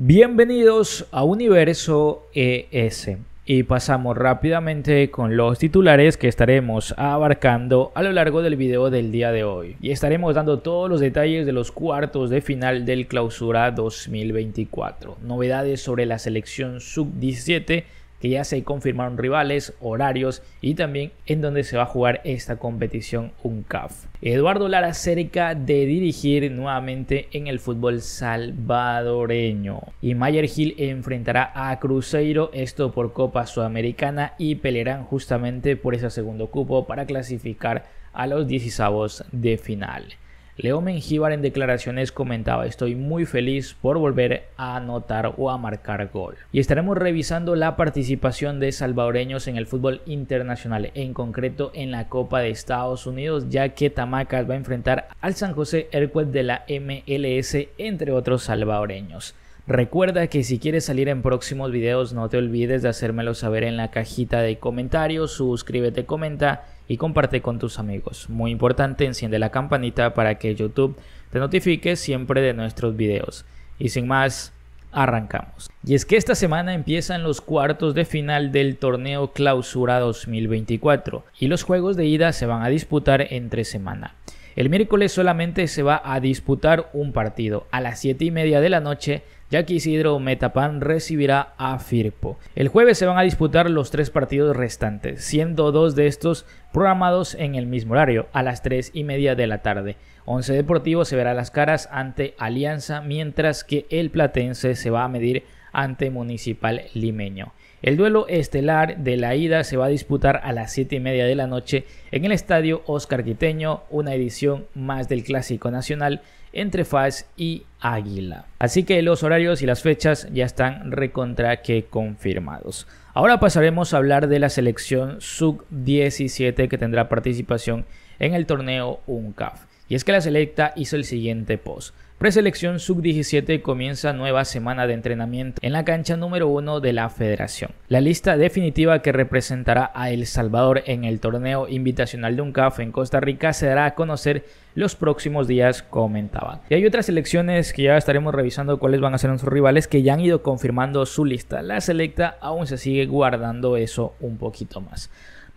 Bienvenidos a Universo ES y pasamos rápidamente con los titulares que estaremos abarcando a lo largo del video del día de hoy y estaremos dando todos los detalles de los cuartos de final del clausura 2024, novedades sobre la selección sub-17 que ya se confirmaron rivales, horarios y también en donde se va a jugar esta competición UNCAF. Eduardo Lara cerca de dirigir nuevamente en el fútbol salvadoreño. Y Mayer Hill enfrentará a Cruzeiro, esto por Copa Sudamericana, y pelearán justamente por ese segundo cupo para clasificar a los 16 de final. Leo Mengíbar en declaraciones comentaba, estoy muy feliz por volver a anotar o a marcar gol. Y estaremos revisando la participación de salvadoreños en el fútbol internacional, en concreto en la Copa de Estados Unidos, ya que Tamacas va a enfrentar al San José Earthquake de la MLS, entre otros salvadoreños. Recuerda que si quieres salir en próximos videos no te olvides de hacérmelo saber en la cajita de comentarios, suscríbete, comenta y comparte con tus amigos. Muy importante, enciende la campanita para que YouTube te notifique siempre de nuestros videos. Y sin más, arrancamos. Y es que esta semana empiezan los cuartos de final del torneo Clausura 2024 y los juegos de ida se van a disputar entre semana. El miércoles solamente se va a disputar un partido a las 7 y media de la noche ya que Isidro Metapán recibirá a Firpo. El jueves se van a disputar los tres partidos restantes, siendo dos de estos programados en el mismo horario, a las tres y media de la tarde. Once Deportivo se verá las caras ante Alianza, mientras que el Platense se va a medir ante Municipal Limeño. El duelo estelar de la ida se va a disputar a las 7 y media de la noche en el estadio Oscar Quiteño, una edición más del Clásico Nacional entre Faz y Águila. Así que los horarios y las fechas ya están recontra que confirmados. Ahora pasaremos a hablar de la selección sub-17 que tendrá participación en el torneo UNCAF. Y es que la selecta hizo el siguiente post. Preselección sub-17 comienza nueva semana de entrenamiento en la cancha número 1 de la federación. La lista definitiva que representará a El Salvador en el torneo invitacional de un CAF en Costa Rica se dará a conocer los próximos días, comentaba. Y hay otras selecciones que ya estaremos revisando cuáles van a ser nuestros rivales que ya han ido confirmando su lista. La selecta aún se sigue guardando eso un poquito más.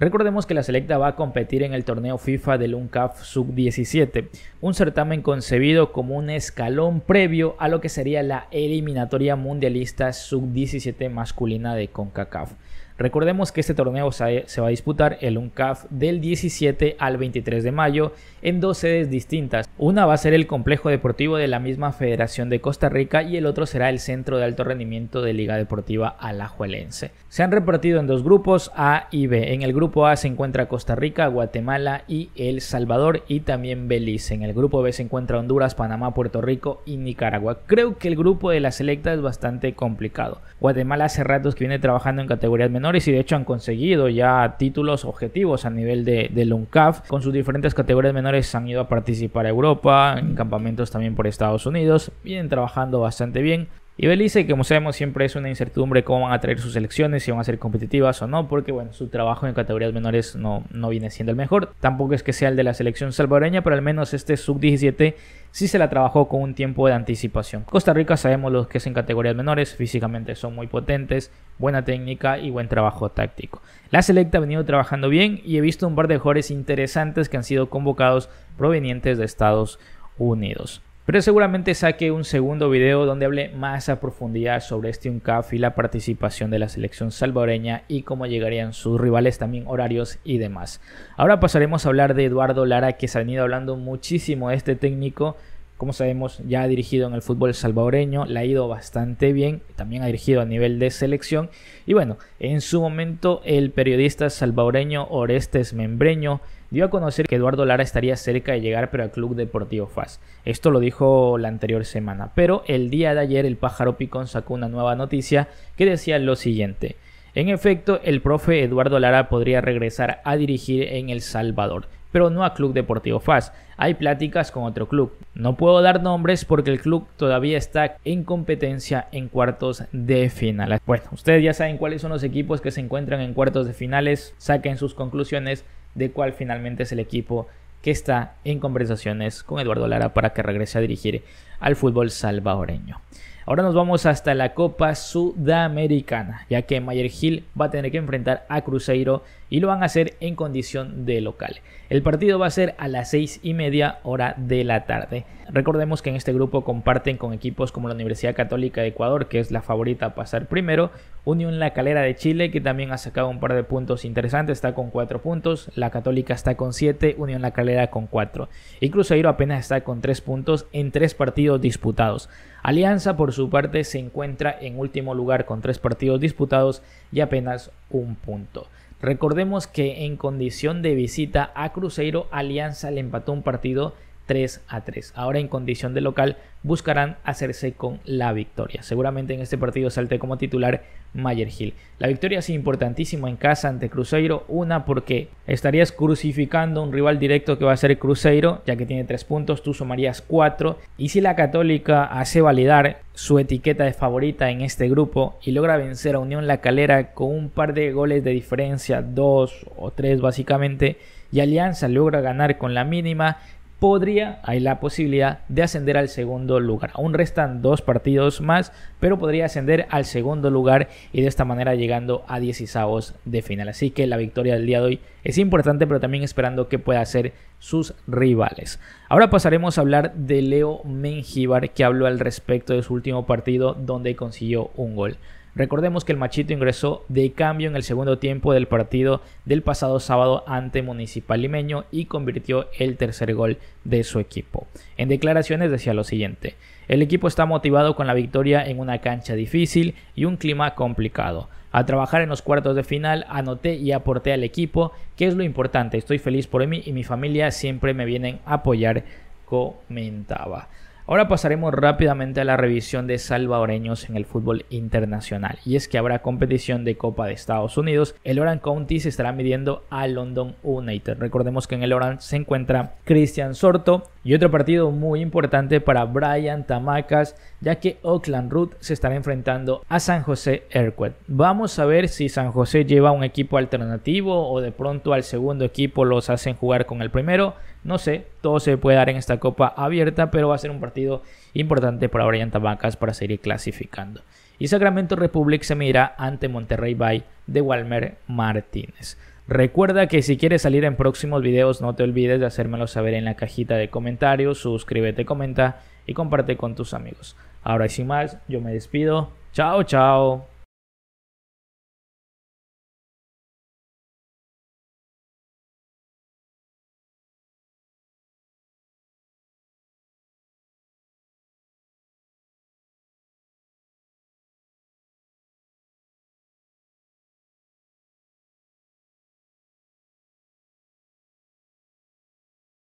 Recordemos que la selecta va a competir en el torneo FIFA del UNCAF Sub-17, un certamen concebido como un escalón previo a lo que sería la eliminatoria mundialista Sub-17 masculina de CONCACAF. Recordemos que este torneo se va a disputar el UNCAF del 17 al 23 de mayo en dos sedes distintas. Una va a ser el complejo deportivo de la misma Federación de Costa Rica y el otro será el centro de alto rendimiento de Liga Deportiva Alajuelense. Se han repartido en dos grupos A y B. En el grupo A se encuentra Costa Rica, Guatemala y El Salvador y también Belice. En el grupo B se encuentra Honduras, Panamá, Puerto Rico y Nicaragua. Creo que el grupo de la selecta es bastante complicado. Guatemala hace ratos que viene trabajando en categorías menores y de hecho han conseguido ya títulos objetivos a nivel de, del UNCAF. Con sus diferentes categorías menores han ido a participar a Europa, en campamentos también por Estados Unidos. Vienen trabajando bastante bien. Y Belice, que como sabemos, siempre es una incertidumbre cómo van a traer sus selecciones, si van a ser competitivas o no, porque bueno, su trabajo en categorías menores no, no viene siendo el mejor. Tampoco es que sea el de la selección salvadoreña, pero al menos este sub-17 sí se la trabajó con un tiempo de anticipación. Costa Rica sabemos los que es en categorías menores, físicamente son muy potentes, buena técnica y buen trabajo táctico. La selecta ha venido trabajando bien y he visto un par de jugadores interesantes que han sido convocados provenientes de Estados Unidos. Pero seguramente saque un segundo video donde hable más a profundidad sobre este UNCAF y la participación de la selección salvadoreña y cómo llegarían sus rivales, también horarios y demás. Ahora pasaremos a hablar de Eduardo Lara, que se ha venido hablando muchísimo de este técnico. Como sabemos, ya ha dirigido en el fútbol salvadoreño, le ha ido bastante bien, también ha dirigido a nivel de selección. Y bueno, en su momento el periodista salvadoreño Orestes Membreño dio a conocer que Eduardo Lara estaría cerca de llegar pero al Club Deportivo FAS. Esto lo dijo la anterior semana, pero el día de ayer el pájaro picón sacó una nueva noticia que decía lo siguiente. En efecto, el profe Eduardo Lara podría regresar a dirigir en El Salvador, pero no a Club Deportivo FAS. Hay pláticas con otro club. No puedo dar nombres porque el club todavía está en competencia en cuartos de final. Bueno, ustedes ya saben cuáles son los equipos que se encuentran en cuartos de finales, saquen sus conclusiones de cuál finalmente es el equipo que está en conversaciones con Eduardo Lara para que regrese a dirigir al fútbol salvadoreño. Ahora nos vamos hasta la Copa Sudamericana, ya que Mayer Hill va a tener que enfrentar a Cruzeiro y lo van a hacer en condición de local. El partido va a ser a las 6 y media hora de la tarde. Recordemos que en este grupo comparten con equipos como la Universidad Católica de Ecuador, que es la favorita a pasar primero, Unión La Calera de Chile, que también ha sacado un par de puntos interesantes, está con 4 puntos, la Católica está con 7, Unión La Calera con 4. Y Cruzeiro apenas está con 3 puntos en 3 partidos disputados. Alianza, por su parte, se encuentra en último lugar con 3 partidos disputados y apenas un punto. Recordemos que en condición de visita a Cruzeiro, Alianza le empató un partido 3 a 3. Ahora en condición de local buscarán hacerse con la victoria. Seguramente en este partido salte como titular Mayer Hill. La victoria es importantísima en casa ante Cruzeiro, una porque estarías crucificando un rival directo que va a ser Cruzeiro, ya que tiene 3 puntos, tú sumarías 4 y si la Católica hace validar su etiqueta de favorita en este grupo y logra vencer a Unión La Calera con un par de goles de diferencia, 2 o 3 básicamente, y Alianza logra ganar con la mínima, podría, hay la posibilidad de ascender al segundo lugar. Aún restan dos partidos más, pero podría ascender al segundo lugar y de esta manera llegando a 16 de final. Así que la victoria del día de hoy es importante, pero también esperando que pueda hacer sus rivales. Ahora pasaremos a hablar de Leo Mengibar, que habló al respecto de su último partido donde consiguió un gol. Recordemos que el Machito ingresó de cambio en el segundo tiempo del partido del pasado sábado ante Municipal Limeño y convirtió el tercer gol de su equipo. En declaraciones decía lo siguiente, el equipo está motivado con la victoria en una cancha difícil y un clima complicado. Al trabajar en los cuartos de final, anoté y aporté al equipo, que es lo importante, estoy feliz por mí y mi familia siempre me vienen a apoyar, comentaba. Ahora pasaremos rápidamente a la revisión de salvadoreños en el fútbol internacional. Y es que habrá competición de Copa de Estados Unidos. El Orange County se estará midiendo a London United. Recordemos que en el Orange se encuentra Christian Sorto. Y otro partido muy importante para Brian Tamacas, ya que Oakland Root se estará enfrentando a San José Airquet. Vamos a ver si San José lleva un equipo alternativo o de pronto al segundo equipo los hacen jugar con el primero. No sé, todo se puede dar en esta copa abierta, pero va a ser un partido importante para Brian Tabacas para seguir clasificando. Y Sacramento Republic se mira ante Monterrey Bay de Walmer Martínez. Recuerda que si quieres salir en próximos videos no te olvides de hacérmelo saber en la cajita de comentarios, suscríbete, comenta y comparte con tus amigos. Ahora sin más, yo me despido. Chao, chao.